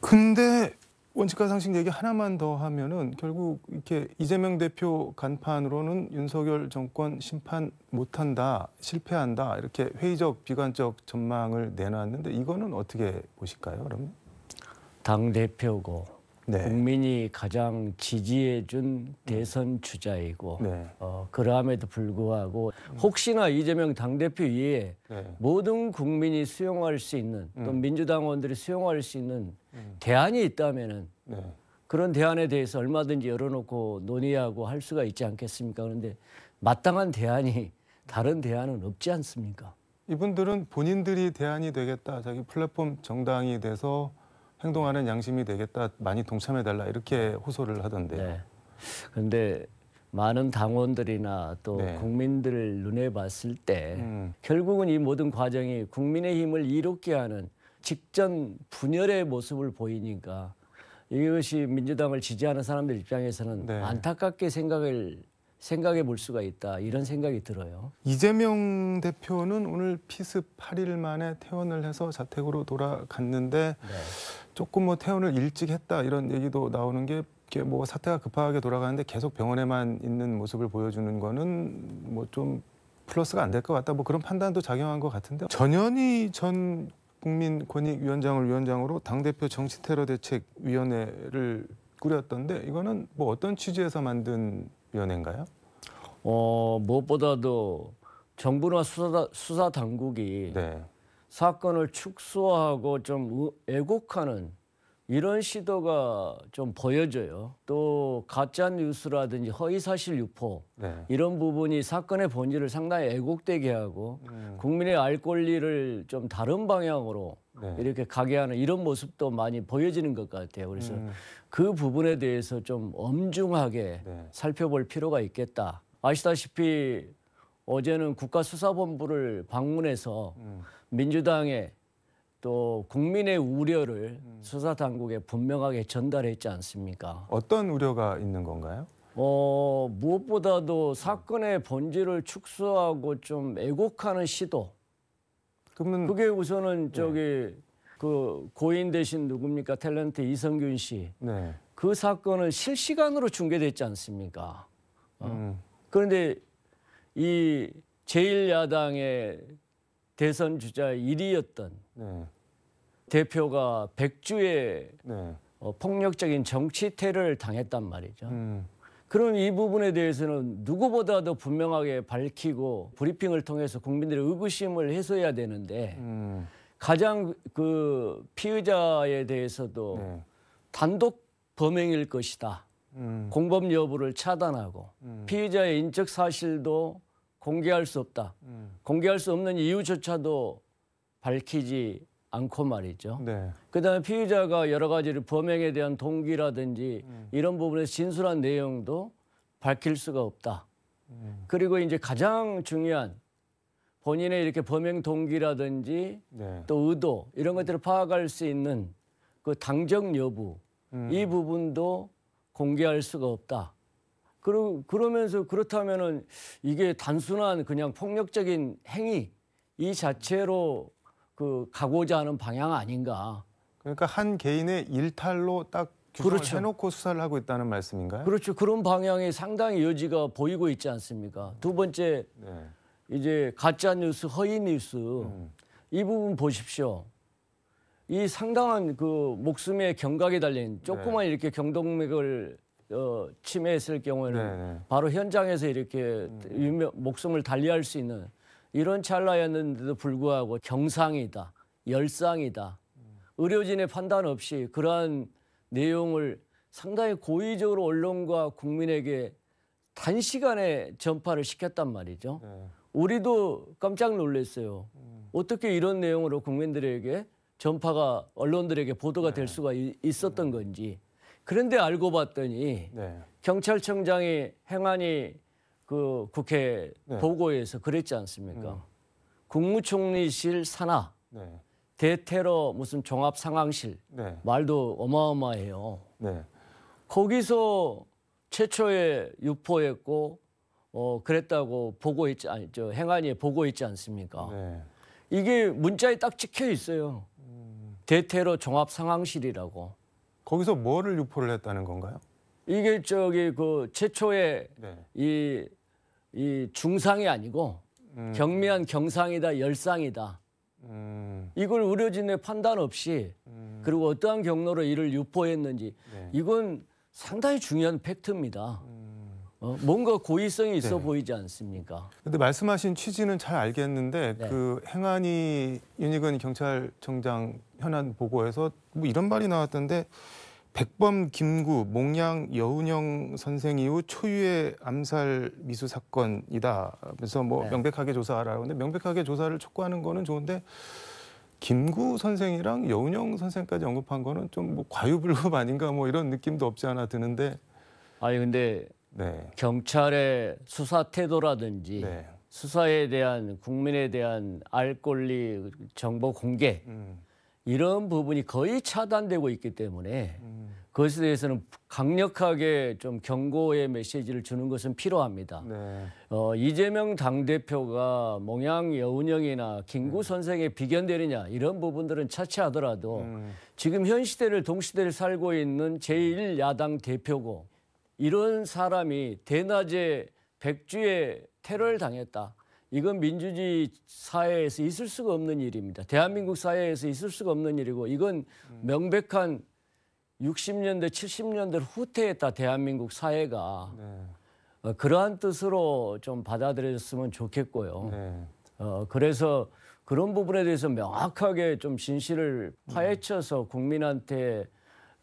근데 원칙과 상식 얘기 하나만 더 하면은 결국 이렇게 이재명 대표 간판으로는 윤석열 정권 심판 못한다, 실패한다 이렇게 회의적 비관적 전망을 내놨는데 이거는 어떻게 보실까요, 그럼? 당 대표고 네. 국민이 가장 지지해준 대선 주자이고 네. 어, 그러함에도 불구하고 혹시나 이재명 당대표 이외에 네. 모든 국민이 수용할 수 있는 또 음. 민주당원들이 수용할 수 있는 음. 대안이 있다면은 네. 그런 대안에 대해서 얼마든지 열어놓고 논의하고 할 수가 있지 않겠습니까? 그런데 마땅한 대안이 다른 대안은 없지 않습니까? 이분들은 본인들이 대안이 되겠다 자기 플랫폼 정당이 돼서 행동하는 양심이 되겠다, 많이 동참해달라 이렇게 네. 호소를 하던데. 그런데 네. 많은 당원들이나 또 네. 국민들을 눈에 봤을 때 음. 결국은 이 모든 과정이 국민의 힘을 이롭게 하는 직전 분열의 모습을 보이니까 이것이 민주당을 지지하는 사람들 입장에서는 네. 안타깝게 생각을 생각해 볼 수가 있다 이런 생각이 들어요. 이재명 대표는 오늘 피습 8일 만에 퇴원을 해서 자택으로 돌아갔는데 네. 조금 뭐 퇴원을 일찍 했다 이런 얘기도 나오는 게 뭐 사태가 급하게 돌아가는데 계속 병원에만 있는 모습을 보여주는 거는 뭐 좀 플러스가 안 될 것 같다 뭐 그런 판단도 작용한 것 같은데 전현희 전 국민권익위원장을 위원장으로 당대표 정치테러 대책위원회를 꾸렸던데 이거는 뭐 어떤 취지에서 만든 연예인가요? 어 무엇보다도 정부나 수사 수사 당국이 네. 사건을 축소하고 좀 애곡하는 이런 시도가 좀 보여져요. 또 가짜 뉴스라든지 허위 사실 유포 네. 이런 부분이 사건의 본질을 상당히 애곡되게 하고 음. 국민의 알 권리를 좀 다른 방향으로 네. 이렇게 가게하는 이런 모습도 많이 보여지는 것 같아요. 그래서 음. 그 부분에 대해서 좀 엄중하게 네. 살펴볼 필요가 있겠다. 아시다시피 어제는 국가수사본부를 방문해서 음. 민주당의 또 국민의 우려를 음. 수사 당국에 분명하게 전달했지 않습니까? 어떤 우려가 있는 건가요? 어, 무엇보다도 사건의 본질을 축소하고 좀 애곡하는 시도 그러면 그게 우선은 저기 네. 그 고인 대신 누굽니까 탤런트 이성균 씨. 네. 그 사건을 실시간으로 중계됐지 않습니까? 어? 음. 그런데 이 제1야당의 대선 주자 1위였던 네. 대표가 백주의 네. 어, 폭력적인 정치 테러를 당했단 말이죠. 음. 그런 이 부분에 대해서는 누구보다도 분명하게 밝히고 브리핑을 통해서 국민들의 의구심을 해소해야 되는데 음. 가장 그 피의자에 대해서도 네. 단독 범행일 것이다. 음. 공범 여부를 차단하고 음. 피의자의 인적 사실도 공개할 수 없다. 음. 공개할 수 없는 이유조차도 밝히지 않고 말이죠. 네. 그다음에 피의자가 여러 가지를 범행에 대한 동기라든지 음. 이런 부분에 진술한 내용도 밝힐 수가 없다. 음. 그리고 이제 가장 중요한 본인의 이렇게 범행 동기라든지 네. 또 의도 이런 것들을 파악할 수 있는 그 당적 여부 음. 이 부분도 공개할 수가 없다. 그러, 그러면서 그렇다면은 이게 단순한 그냥 폭력적인 행위 이 자체로 그 가고자 하는 방향 아닌가. 그러니까 한 개인의 일탈로 딱 규정을 그렇죠. 해놓고 수사를 하고 있다는 말씀인가요? 그렇죠. 그런 방향에 상당히 여지가 보이고 있지 않습니까? 두 번째 네. 이제 가짜 뉴스, 허위 뉴스 음. 이 부분 보십시오. 이 상당한 그목숨의경각에 달린 조그만 네. 이렇게 경동맥을 어, 침해했을 경우에는 네, 네. 바로 현장에서 이렇게 음. 유명, 목숨을 달리할 수 있는 이런 찰나였는데도 불구하고 경상이다, 열상이다, 의료진의 판단 없이 그러한 내용을 상당히 고의적으로 언론과 국민에게 단시간에 전파를 시켰단 말이죠. 네. 우리도 깜짝 놀랐어요. 어떻게 이런 내용으로 국민들에게 전파가 언론들에게 보도가 될 네. 수가 있었던 건지. 그런데 알고 봤더니 네. 경찰청장이 행안이 그 국회 네. 보고에서 그랬지 않습니까? 음. 국무총리실 산하 네. 대테러 무슨 종합 상황실 네. 말도 어마어마해요. 네. 거기서 최초에 유포했고 어 그랬다고 보고있지 아니 저 행안위에 보고있지 않습니까? 네. 이게 문자에 딱 찍혀 있어요. 음. 대테러 종합 상황실이라고. 거기서 뭐를 유포를 했다는 건가요? 이게 저기 그 최초에 네. 이이 중상이 아니고 음. 경미한 경상이다 열상이다 음. 이걸 의료진의 판단 없이 음. 그리고 어떠한 경로로 이를 유포했는지 네. 이건 상당히 중요한 팩트입니다. 음. 어, 뭔가 고의성이 있어 네. 보이지 않습니까? 근데 말씀하신 취지는 잘 알겠는데 네. 그 행안위 윤희근 경찰청장 현안 보고에서 뭐 이런 말이 나왔던데 백범 김구 몽양 여운형 선생 이후 초유의 암살 미수 사건이다. 그래서 뭐 네. 명백하게 조사하라. 근데 명백하게 조사를 촉구하는 거는 좋은데 김구 선생이랑 여운형 선생까지 언급한 거는 좀뭐 과유불급 아닌가 뭐 이런 느낌도 없지 않아 드는데. 아니 근데 네. 경찰의 수사 태도라든지 네. 수사에 대한 국민에 대한 알 권리 정보 공개 음. 이런 부분이 거의 차단되고 있기 때문에 음. 그것에 대해서는 강력하게 좀 경고의 메시지를 주는 것은 필요합니다. 네. 어, 이재명 당대표가 몽양 여운형이나 김구 음. 선생에 비견되느냐 이런 부분들은 차치하더라도 음. 지금 현 시대를 동시대를 살고 있는 제1야당 대표고 이런 사람이 대낮에 백주에 테러를 당했다. 이건 민주주의 사회에서 있을 수가 없는 일입니다. 대한민국 사회에서 있을 수가 없는 일이고 이건 명백한 60년대, 70년대 후퇴했다 대한민국 사회가 네. 어, 그러한 뜻으로 좀 받아들였으면 좋겠고요. 네. 어, 그래서 그런 부분에 대해서 명확하게 좀 진실을 파헤쳐서 국민한테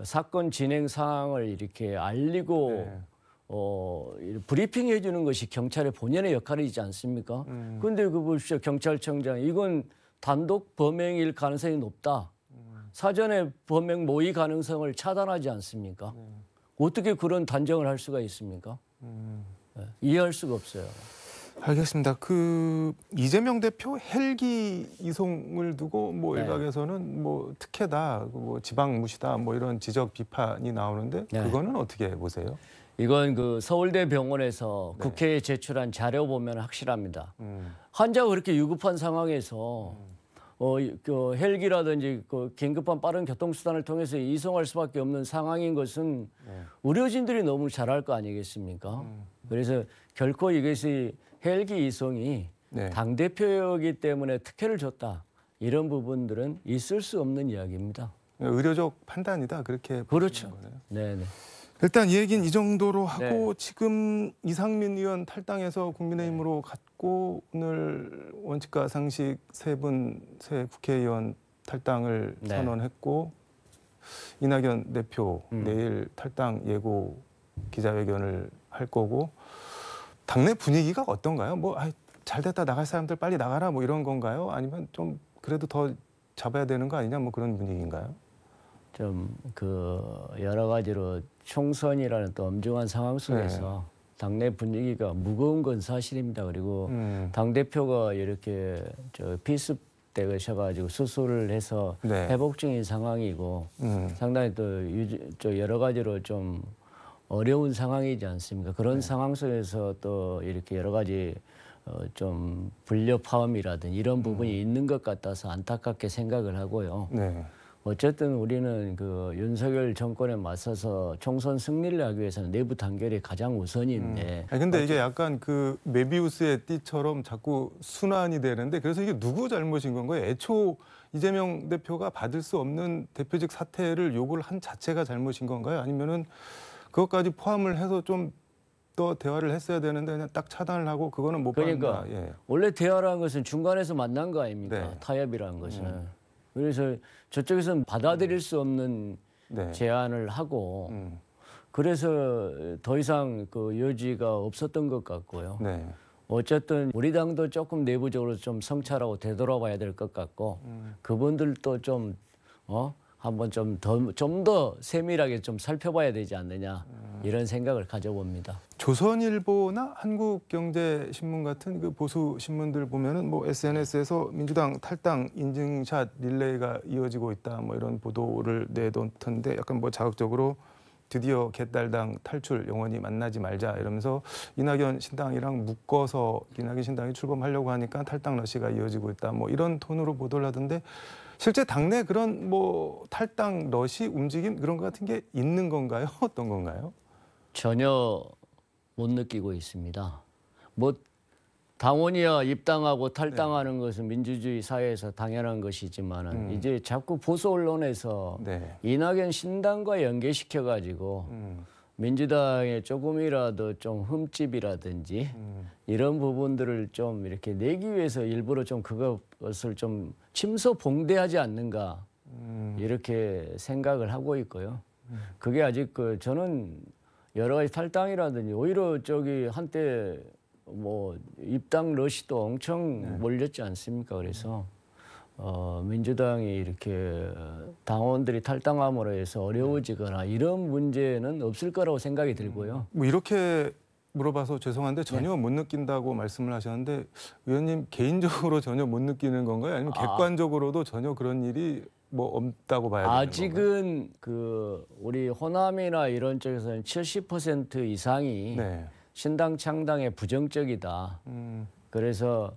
사건 진행 상황을 이렇게 알리고 네. 어, 브리핑 해주는 것이 경찰의 본연의 역할이지 않습니까? 음. 근데 그 보십시오. 경찰청장. 이건 단독 범행일 가능성이 높다. 음. 사전에 범행 모의 가능성을 차단하지 않습니까? 음. 어떻게 그런 단정을 할 수가 있습니까? 네, 이해할 수가 없어요. 알겠습니다. 그 이재명 대표 헬기 이송을 두고 뭐 네. 일각에서는 뭐 특혜다, 뭐 지방 무시다, 뭐 이런 지적 비판이 나오는데 네. 그거는 어떻게 보세요? 이건 그 서울대 병원에서 네. 국회에 제출한 자료 보면 확실합니다. 음. 환자가 그렇게 유급한 상황에서 음. 어, 그 헬기라든지 그 긴급한 빠른 교통수단을 통해서 이송할 수밖에 없는 상황인 것은 네. 의료진들이 너무 잘할 거 아니겠습니까? 음. 그래서 결코 이것이 헬기 이송이 네. 당대표이기 때문에 특혜를 줬다. 이런 부분들은 있을 수 없는 이야기입니다. 의료적 판단이다. 그렇게. 그렇죠. 네 네. 일단 이 얘기는 이 정도로 하고 네. 지금 이상민 의원 탈당해서 국민의힘으로 네. 갔고 오늘 원칙과 상식 세분세 국회의원 탈당을 네. 선언했고 이낙연 대표 음. 내일 탈당 예고 기자회견을 할 거고 당내 분위기가 어떤가요? 뭐 아이, 잘됐다 나갈 사람들 빨리 나가라 뭐 이런 건가요? 아니면 좀 그래도 더 잡아야 되는 거 아니냐 뭐 그런 분위기인가요? 좀 그 여러 가지로 총선이라는 또 엄중한 상황 속에서 네. 당내 분위기가 무거운 건 사실입니다. 그리고 음. 당 대표가 이렇게 저 피습 되셔가지고 수술을 해서 네. 회복 중인 상황이고 음. 상당히 또 유지, 저 여러 가지로 좀 어려운 상황이지 않습니까? 그런 네. 상황 속에서 또 이렇게 여러 가지 어, 좀 불려 파음이라든 이런 부분이 음. 있는 것 같아서 안타깝게 생각을 하고요. 네. 어쨌든 우리는 그 윤석열 정권에 맞서서 총선 승리를 하기 위해서는 내부 단결이 가장 우선인데. 음. 근데 이게 약간 그 메비우스의 띠처럼 자꾸 순환이 되는데 그래서 이게 누구 잘못인 건가요? 애초 이재명 대표가 받을 수 없는 대표직 사퇴를 요구를 한 자체가 잘못인 건가요? 아니면은 그것까지 포함을 해서 좀또 대화를 했어야 되는데 그냥 딱 차단을 하고 그거는 못 그러니까 받는다. 예. 원래 대화라는 것은 중간에서 만난 거 아닙니까? 네. 타협이라는 것은. 음. 그래서 저쪽에서는 받아들일 네. 수 없는 네. 제안을 하고 음. 그래서 더 이상 그 여지가 없었던 것 같고요. 네. 어쨌든 우리 당도 조금 내부적으로 좀 성찰하고 되돌아봐야 될 것 같고 음. 그분들도 좀 어? 한번 좀더좀더 세밀하게 좀 살펴봐야 되지 않느냐 이런 생각을 가져봅니다. 조선일보나 한국경제신문 같은 그 보수 신문들 보면은 뭐 SNS에서 민주당 탈당 인증샷 릴레이가 이어지고 있다 뭐 이런 보도를 내놓던데 약간 뭐 자극적으로 드디어 개딸당 탈출 영원히 만나지 말자 이러면서 이낙연 신당이랑 묶어서 이낙연 신당이 출범하려고 하니까 탈당 러시가 이어지고 있다 뭐 이런 톤으로 보도를 하던데 실제 당내 그런 뭐 탈당 러시 움직임 그런 것 같은 게 있는 건가요? 어떤 건가요? 전혀 못 느끼고 있습니다. 뭐 당원이야 입당하고 탈당하는 네. 것은 민주주의 사회에서 당연한 것이지만 음. 이제 자꾸 보수 언론에서 네. 이낙연 신당과 연계시켜 가지고 음. 민주당에 조금이라도 좀 흠집이라든지 음. 이런 부분들을 좀 이렇게 내기 위해서 일부러 좀 그것을 좀 침소봉대하지 않는가 음. 이렇게 생각을 하고 있고요. 음. 그게 아직 그 저는 여러 가지 탈당이라든지 오히려 저기 한때 뭐 입당 러시도 엄청 네. 몰렸지 않습니까? 그래서 음. 어, 민주당이 이렇게 어, 당원들이 탈당함으로 해서 어려워지거나 이런 문제는 없을 거라고 생각이 들고요. 뭐 이렇게 물어봐서 죄송한데 네. 전혀 네. 못 느낀다고 말씀을 하셨는데 의원님 개인적으로 전혀 못 느끼는 건가요? 아니면 아. 객관적으로도 아. 전혀 그런 일이 뭐 없다고 봐야 되는 아직은 건가요? 그 우리 호남이나 이런 쪽에서는 70% 이상이 네. 신당 창당에 부정적이다. 음. 그래서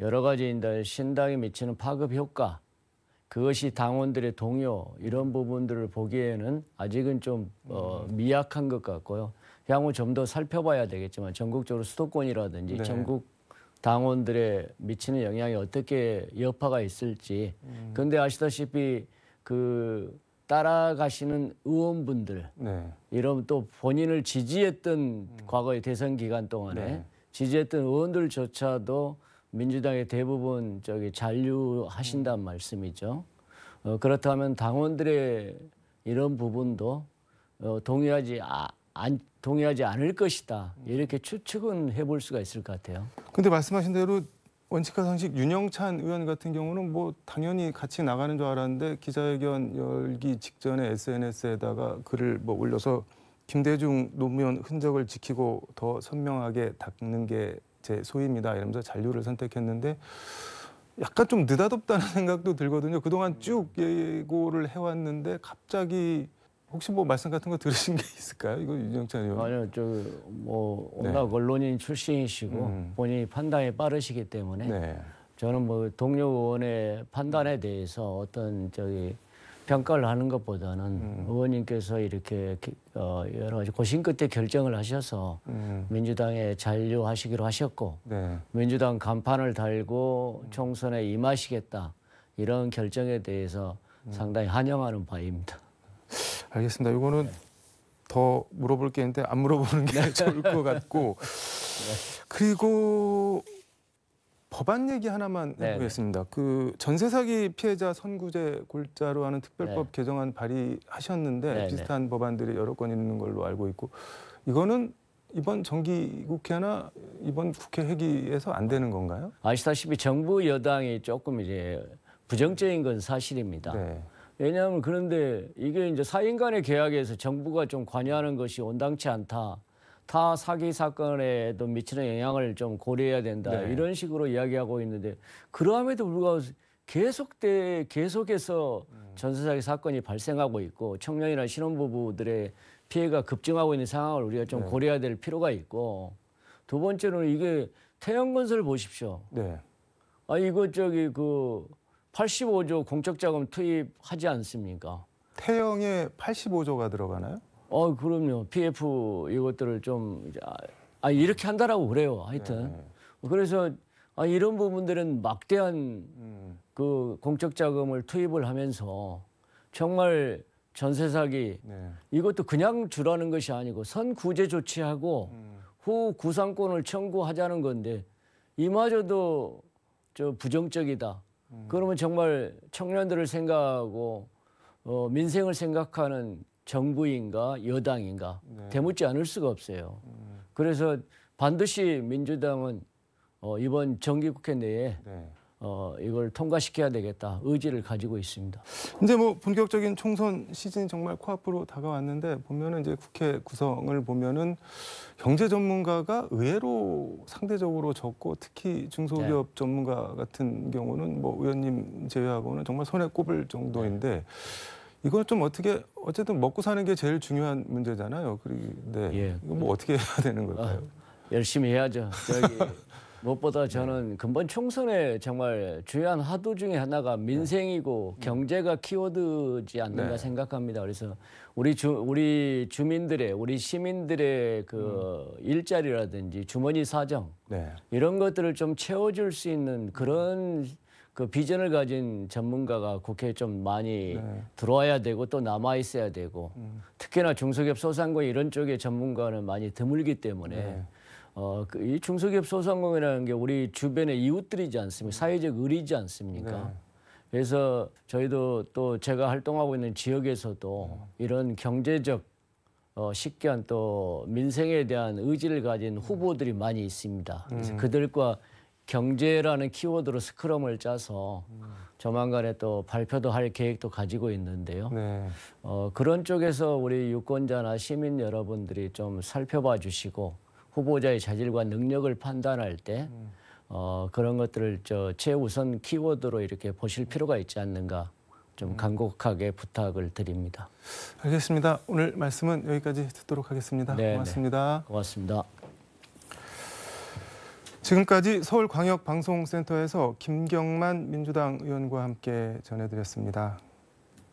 여러 가지 인들 신당에 미치는 파급 효과 그것이 당원들의 동요 이런 부분들을 보기에는 아직은 좀 어, 음. 미약한 것 같고요. 향후 좀 더 살펴봐야 되겠지만 전국적으로 수도권이라든지 네. 전국 당원들의 미치는 영향이 어떻게 여파가 있을지. 음. 근데 아시다시피 그 따라가시는 의원분들 네. 이런 또 본인을 지지했던 음. 과거의 대선 기간 동안에 네. 지지했던 의원들조차도 민주당의 대부분 저기 잔류하신다는 말씀이죠. 어, 그렇다면 당원들의 이런 부분도 어, 동의하지 아, 안, 동의하지 않을 것이다 이렇게 추측은 해볼 수가 있을 것 같아요. 근데 말씀하신 대로 원칙과 상식 윤영찬 의원 같은 경우는 뭐 당연히 같이 나가는 줄 알았는데 기자회견 열기 직전에 SNS에다가 글을 뭐 올려서 김대중 노무현 흔적을 지키고 더 선명하게 닦는 게제 소입니다. 이러면서 잔류를 선택했는데 약간 좀 느닷없다는 생각도 들거든요. 그동안 쭉 음. 예고를 해왔는데 갑자기 혹시 뭐 말씀 같은 거 들으신 게 있을까요? 이거 윤영찬 의원. 아니요. 저뭐 네. 워낙 네. 언론인 출신이시고 음. 본인이 판단이 빠르시기 때문에 네. 저는 뭐 동료 의원의 판단에 대해서 어떤 저기 평가를 하는 것보다는 음. 의원님께서 이렇게 어, 여러 가지 고심 끝에 결정을 하셔서 음. 민주당에 잔류하시기로 하셨고 네. 민주당 간판을 달고 총선에 임하시겠다 이런 결정에 대해서 음. 상당히 환영하는 바입니다. 알겠습니다. 이거는 네. 더 물어볼 게 있는데 안 물어보는 게 네. 좋을 것 같고 네. 그리고 법안 얘기 하나만 네, 네. 해보겠습니다. 그 전세 사기 피해자 선구제 골자로 하는 특별법 네. 개정안 발의하셨는데 네네. 네. 비슷한 법안들이 여러 건 있는 걸로 알고 있고 이거는 이번 정기 국회나 이번 국회 회기에서 안 되는 건가요? 아시다시피 정부 여당이 조금 이제 부정적인 건 사실입니다. 네. 왜냐하면 그런데 이게 이제 사인간의 계약에서 정부가 좀 관여하는 것이 온당치 않다. 타 사기 사건에도 미치는 영향을 좀 고려해야 된다 네. 이런 식으로 이야기하고 있는데 그러함에도 불구하고 계속돼 계속해서 음. 전세 사기 사건이 발생하고 있고 청년이나 신혼부부들의 피해가 급증하고 있는 상황을 우리가 좀 네. 고려해야 될 필요가 있고 두 번째로는 이게 태형건설 보십시오. 네. 아 이거 저기 그 85조 공적자금 투입하지 않습니까? 태형에 85조가 들어가나요? 어 그럼요. PF 이것들을 좀 이제 아, 아 이렇게 한다라고 그래요. 하여튼 네, 네. 그래서 아, 이런 부분들은 막대한 음. 그 공적 자금을 투입을 하면서 정말 전세 사기 네. 이것도 그냥 주라는 것이 아니고 선 구제 조치하고 음. 후 구상권을 청구하자는 건데 이마저도 저 부정적이다. 음. 그러면 정말 청년들을 생각하고 어, 민생을 생각하는 정부인가 여당인가 네. 되묻지 않을 수가 없어요. 음. 그래서 반드시 민주당은 어, 이번 정기국회 내에 네. 어, 이걸 통과시켜야 되겠다 의지를 가지고 있습니다. 이제 뭐 본격적인 총선 시즌이 정말 코앞으로 다가왔는데 보면은 이제 국회 구성을 보면은 경제 전문가가 의외로 상대적으로 적고 특히 중소기업 네. 전문가 같은 경우는 뭐 의원님 제외하고는 정말 손에 꼽을 정도인데 네. 이걸 좀 어떻게 어쨌든 먹고 사는 게 제일 중요한 문제잖아요. 그런데 네. 예. 이거 뭐 어떻게 해야 되는 걸까요? 아, 열심히 해야죠. 저기 무엇보다 저는 근본 총선에 정말 주요한 화두 중에 하나가 민생이고 네. 음. 경제가 키워드지 않는가 네. 생각합니다. 그래서 우리 주 우리 주민들의 우리 시민들의 그 음. 일자리라든지 주머니 사정 네. 이런 것들을 좀 채워줄 수 있는 그런 그 비전을 가진 전문가가 국회에 좀 많이 네. 들어와야 되고 또 남아 있어야 되고 음. 특히나 중소기업 소상공인 이런 쪽의 전문가는 많이 드물기 때문에 네. 어, 그 이 중소기업 소상공인이라는 게 우리 주변의 이웃들이지 않습니까? 음. 사회적 의리지 않습니까? 네. 그래서 저희도 또 제가 활동하고 있는 지역에서도 음. 이런 경제적 어, 식견 또 민생에 대한 의지를 가진 음. 후보들이 많이 있습니다. 그래서 음. 그들과 경제라는 키워드로 스크럼을 짜서 조만간에 또 발표도 할 계획도 가지고 있는데요. 네. 어, 그런 쪽에서 우리 유권자나 시민 여러분들이 좀 살펴봐 주시고 후보자의 자질과 능력을 판단할 때 음. 어, 그런 것들을 저 최우선 키워드로 이렇게 보실 필요가 있지 않는가 좀 음. 간곡하게 부탁을 드립니다. 알겠습니다. 오늘 말씀은 여기까지 듣도록 하겠습니다. 네네. 네. 고맙습니다. 고맙습니다. 지금까지 서울광역방송센터에서 김경만 민주당 의원과 함께 전해드렸습니다.